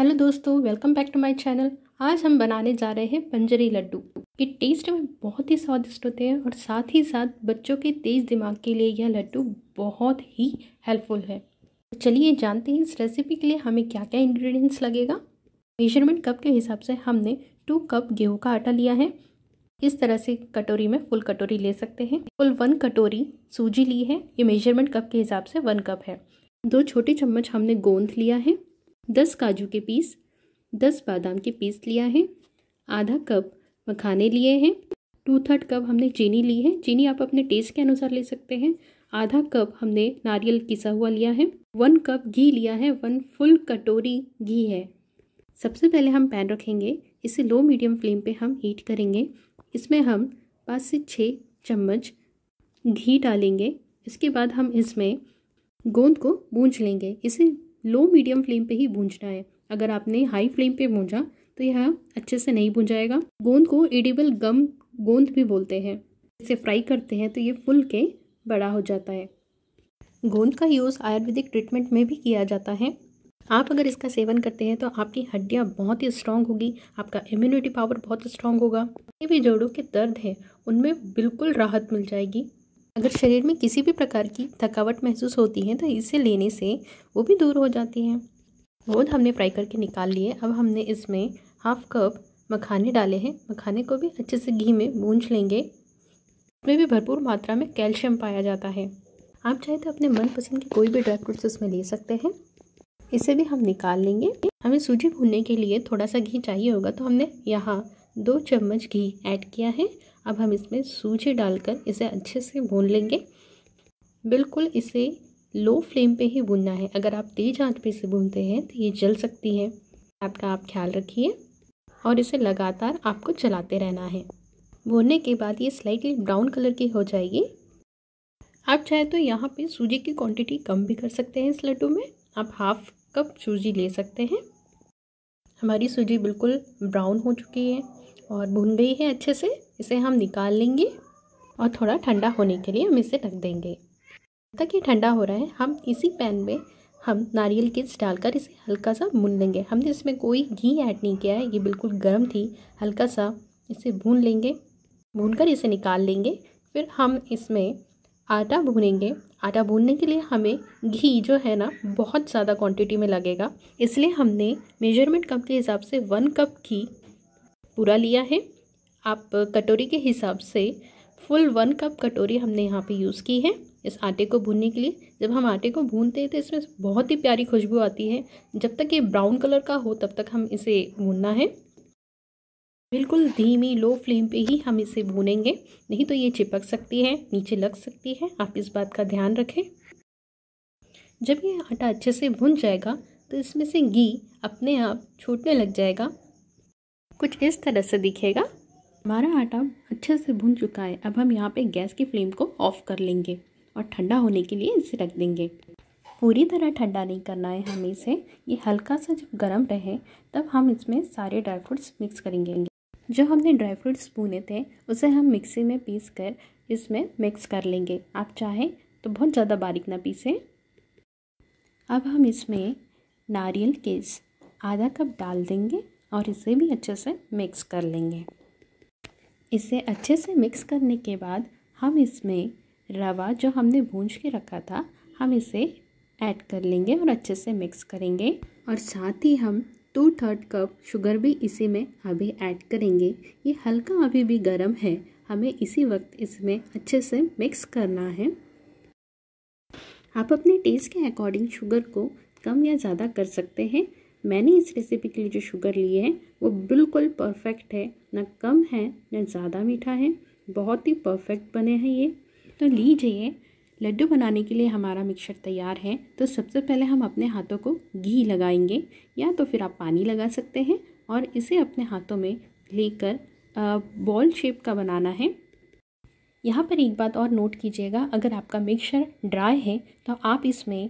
hello दोस्तों welcome back to my channel आज हम बनाने जा रहे हैं पंजरी लड्डू ये टेस्ट में बहुत ही स्वादिष्ट होते हैं और साथ ही साथ बच्चों के तेज़ दिमाग के लिए यह लड्डू बहुत ही हेल्पफुल है तो चलिए जानते हैं इस रेसिपी के लिए हमें क्या क्या इंग्रेडिएंट्स लगेगा मेजरमेंट कप के हिसाब से हमने टू कप गेहूँ का आटा लिया है इस तरह से कटोरी में फुल कटोरी ले सकते हैं फुल वन कटोरी सूजी ली है ये मेजरमेंट कप के हिसाब से वन कप है दो छोटे चम्मच हमने गोंद लिया है दस काजू के पीस दस बादाम के पीस लिया है आधा कप मखाने लिए हैं टू थर्ड कप हमने चीनी ली है चीनी आप अपने टेस्ट के अनुसार ले सकते हैं आधा कप हमने नारियल किसा हुआ लिया है वन कप घी लिया है वन फुल कटोरी घी है सबसे पहले हम पैन रखेंगे इसे लो मीडियम फ्लेम पे हम हीट करेंगे इसमें हम पाँच से छः चम्मच घी डालेंगे इसके बाद हम इसमें गोंद को बूंज लेंगे इसे लो मीडियम फ्लेम पे ही भूंजना है अगर आपने हाई फ्लेम पे भूंजा तो यह अच्छे से नहीं भूंजाएगा गोंद को एडिबल गम गोंद भी बोलते हैं इसे फ्राई करते हैं तो ये फुल के बड़ा हो जाता है गोंद का यूज़ आयुर्वेदिक ट्रीटमेंट में भी किया जाता है आप अगर इसका सेवन करते हैं तो आपकी हड्डियाँ बहुत ही स्ट्रांग होगी आपका इम्यूनिटी पावर बहुत स्ट्रांग होगा ये भी जोड़ों के दर्द हैं उनमें बिल्कुल राहत मिल जाएगी अगर शरीर में किसी भी प्रकार की थकावट महसूस होती है तो इसे लेने से वो भी दूर हो जाती है गोंद हमने फ्राई करके निकाल लिए अब हमने इसमें हाफ कप मखाने डाले हैं मखाने को भी अच्छे से घी में भूंज लेंगे इसमें भी भरपूर मात्रा में कैल्शियम पाया जाता है आप चाहे तो अपने मनपसंद के कोई भी ड्राई फ्रूट्स उसमें ले सकते हैं इसे भी हम निकाल लेंगे हमें सूजी भूनने के लिए थोड़ा सा घी चाहिए होगा तो हमने यहाँ दो चम्मच घी ऐड किया है अब हम इसमें सूजी डालकर इसे अच्छे से भून लेंगे बिल्कुल इसे लो फ्लेम पे ही भूनना है अगर आप तेज़ आंच पे इसे भूनते हैं तो ये जल सकती है आपका आप ख्याल रखिए और इसे लगातार आपको चलाते रहना है भूनने के बाद ये स्लाइटली ब्राउन कलर की हो जाएगी आप चाहे तो यहाँ पे सूजी की क्वांटिटी कम भी कर सकते हैं इस लड्डू में आप हाफ कप सूजी ले सकते हैं हमारी सूजी बिल्कुल ब्राउन हो चुकी है और भुन गई है अच्छे से इसे हम निकाल लेंगे और थोड़ा ठंडा होने के लिए हम इसे रख देंगे तक ये ठंडा हो रहा है हम इसी पैन में हम नारियल केस डालकर इसे हल्का सा भून लेंगे हमने इसमें कोई घी ऐड नहीं किया है ये बिल्कुल गर्म थी हल्का सा इसे भून लेंगे भून कर इसे निकाल लेंगे फिर हम इसमें आटा भूनेंगे आटा भूनने के लिए हमें घी जो है ना बहुत ज़्यादा क्वांटिटी में लगेगा इसलिए हमने मेजरमेंट कप के हिसाब से वन कप घी पूरा लिया है आप कटोरी के हिसाब से फुल वन कप कटोरी हमने यहाँ पे यूज़ की है इस आटे को भूनने के लिए जब हम आटे को भूनते हैं तो इसमें बहुत ही प्यारी खुशबू आती है जब तक ये ब्राउन कलर का हो तब तक हम इसे भूनना है बिल्कुल धीमी लो फ्लेम पे ही हम इसे भूनेंगे नहीं तो ये चिपक सकती है नीचे लग सकती है आप इस बात का ध्यान रखें जब ये आटा अच्छे से भुन जाएगा तो इसमें से घी अपने आप छूटने लग जाएगा कुछ इस तरह से दिखेगा हमारा आटा अच्छे से भुन चुका है अब हम यहाँ पे गैस की फ्लेम को ऑफ़ कर लेंगे और ठंडा होने के लिए इसे रख देंगे पूरी तरह ठंडा नहीं करना है हमें इसे ये हल्का सा जब गर्म रहे तब हम इसमें सारे ड्राई फ्रूट्स मिक्स करेंगे जो हमने ड्राई फ्रूट्स भुने थे उसे हम मिक्सी में पीस कर इसमें मिक्स कर लेंगे आप चाहें तो बहुत ज़्यादा बारीक ना पीसें अब हम इसमें नारियल केस आधा कप डाल देंगे और इसे भी अच्छे से मिक्स कर लेंगे इसे अच्छे से मिक्स करने के बाद हम इसमें रवा जो हमने भूंज के रखा था हम इसे ऐड कर लेंगे और अच्छे से मिक्स करेंगे और साथ ही हम टू थर्ड कप शुगर भी इसी में अभी ऐड करेंगे ये हल्का अभी भी गर्म है हमें इसी वक्त इसमें अच्छे से मिक्स करना है आप अपने टेस्ट के अकॉर्डिंग शुगर को कम या ज़्यादा कर सकते हैं मैंने इस रेसिपी के लिए जो शुगर ली है वो बिल्कुल परफेक्ट है ना कम है ना ज़्यादा मीठा है बहुत ही परफेक्ट बने हैं ये तो लीजिए लड्डू बनाने के लिए हमारा मिक्सर तैयार है तो सबसे पहले हम अपने हाथों को घी लगाएंगे या तो फिर आप पानी लगा सकते हैं और इसे अपने हाथों में लेकर बॉल शेप का बनाना है यहाँ पर एक बात और नोट कीजिएगा अगर आपका मिक्सर ड्राई है तो आप इसमें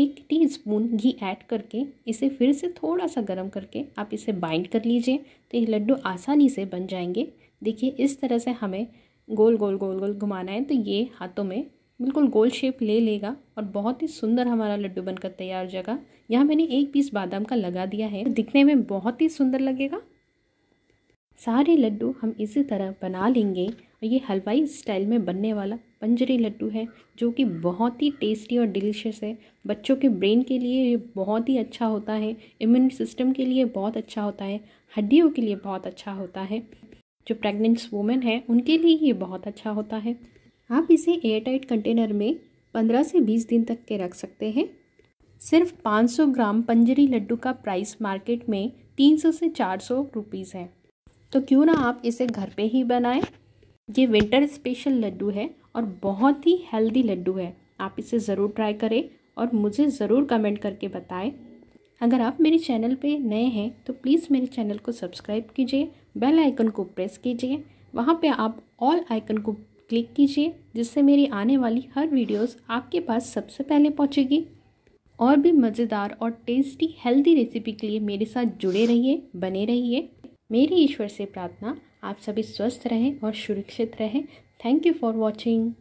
एक टीस्पून घी ऐड करके इसे फिर से थोड़ा सा गर्म करके आप इसे बाइंड कर लीजिए तो ये लड्डू आसानी से बन जाएंगे देखिए इस तरह से हमें गोल गोल गोल गोल घुमाना है तो ये हाथों में बिल्कुल गोल शेप ले लेगा और बहुत ही सुंदर हमारा लड्डू बनकर तैयार हो जाएगा यहाँ मैंने एक पीस बादाम का लगा दिया है दिखने में बहुत ही सुंदर लगेगा सारे लड्डू हम इसी तरह बना लेंगे और ये हलवाई स्टाइल में बनने वाला पंजरी लड्डू है जो कि बहुत ही टेस्टी और डिलीशियस है बच्चों के ब्रेन के लिए ये बहुत ही अच्छा होता है इम्यून सिस्टम के लिए बहुत अच्छा होता है हड्डियों के लिए बहुत अच्छा होता है जो प्रेग्नेंट वूमेन है उनके लिए ये बहुत अच्छा होता है आप इसे एयरटाइट कंटेनर में 15 से 20 दिन तक के रख सकते हैं सिर्फ 500 ग्राम पंजरी लड्डू का प्राइस मार्केट में 300 से 400 रुपीज़ है तो क्यों ना आप इसे घर पे ही बनाएं ये विंटर स्पेशल लड्डू है और बहुत ही हेल्दी लड्डू है आप इसे ज़रूर ट्राई करें और मुझे ज़रूर कमेंट करके बताएं अगर आप मेरे चैनल पे नए हैं तो प्लीज़ मेरे चैनल को सब्सक्राइब कीजिए बेल आइकन को प्रेस कीजिए वहाँ पे आप ऑल आइकन को क्लिक कीजिए जिससे मेरी आने वाली हर वीडियोस आपके पास सबसे पहले पहुंचेगी और भी मज़ेदार और टेस्टी हेल्दी रेसिपी के लिए मेरे साथ जुड़े रहिए बने रहिए मेरी ईश्वर से प्रार्थना आप सभी स्वस्थ रहें और सुरक्षित रहें थैंक यू फॉर वॉचिंग